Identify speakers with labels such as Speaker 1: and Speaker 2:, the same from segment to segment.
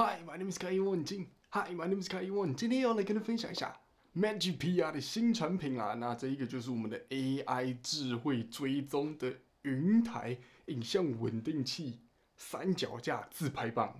Speaker 1: Hi, my name is k a i Wen Hi, Jing. m y n a m e is Kai n 今天要来跟大家分享一下 Magic PR 的新产品啦。那这一个就是我们的 AI 智慧追踪的云台影像稳定器三脚架自拍棒。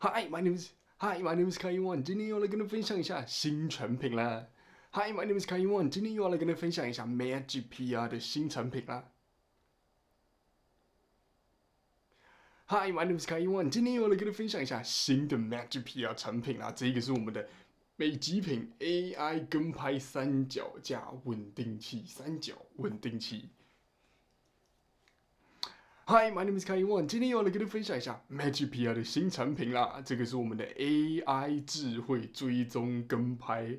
Speaker 1: Hi, my name is Hi, my name is k a i w u n 今天要来跟大家分享一下新产品啦。Hi，my name is Kaiyuan。今天又要来跟大家分享一下 Magic PR 的新产品啦。Hi，my name is Kaiyuan。今天又要来跟大家分享一下新的 Magic PR 产品啦。这个是我们的美极品 AI 跟拍三脚架稳定器三角稳定器。Hi，my name is Kaiyuan。今天又要来跟大家分享一下 Magic PR 的新产品啦。这个是我们的 AI 智慧追踪跟拍。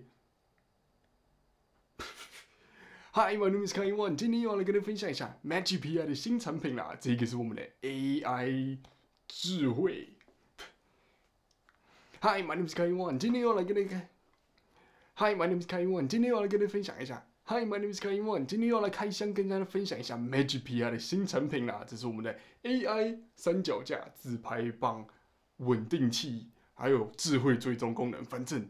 Speaker 1: Hi, my name is k a i y a n 今天又来跟大家分享一下 Magic Pi 的新产品啦。这个是我们的 AI 智慧。Hi, my name is k a i y a n 今天又来跟大家。Hi, my name is k a i y a n 今天又来跟大家分享一下。Hi, my name is k a i y a n 今天又来开箱跟大家分享一下 Magic Pi 的新产品啦。这是我们的 AI 三脚架、自拍棒、稳定器，还有智慧追踪功能。反正。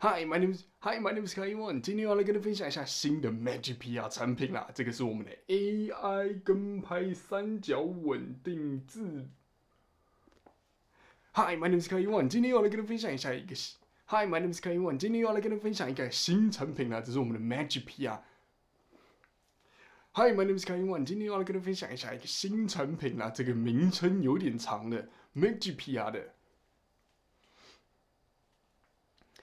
Speaker 1: Hi, my name is Hi, my name is k a i y a n 今天要来跟大家分享一下新的 Magic PR 产品啦。这个是我们的 AI 跟拍三角稳定字。Hi, my name is k a i y a n 今天要来跟大家分享一下一个 Hi, my name is k a i y a n 今天要来跟大家分享一个新产品啦，这是我们的 Magic PR。Hi, my name is k a i y a n 今天要来跟大家分享一下一个新产品啦，这个名称有点长的 Magic PR 的。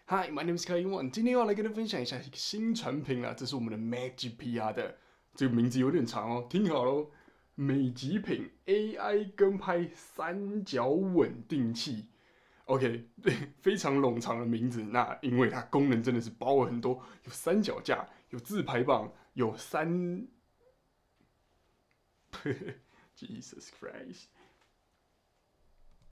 Speaker 1: Hi, my name is Kaiyuan。今天要来跟大家分享一下一个新产品啦，这是我们的 MagiPR c 的，这个名字有点长哦，听好喽，美极品 AI 跟拍三角稳定器。OK，对，非常冗长的名字，那因为它功能真的是包了很多，有三脚架，有自拍棒，有三，Jesus Christ。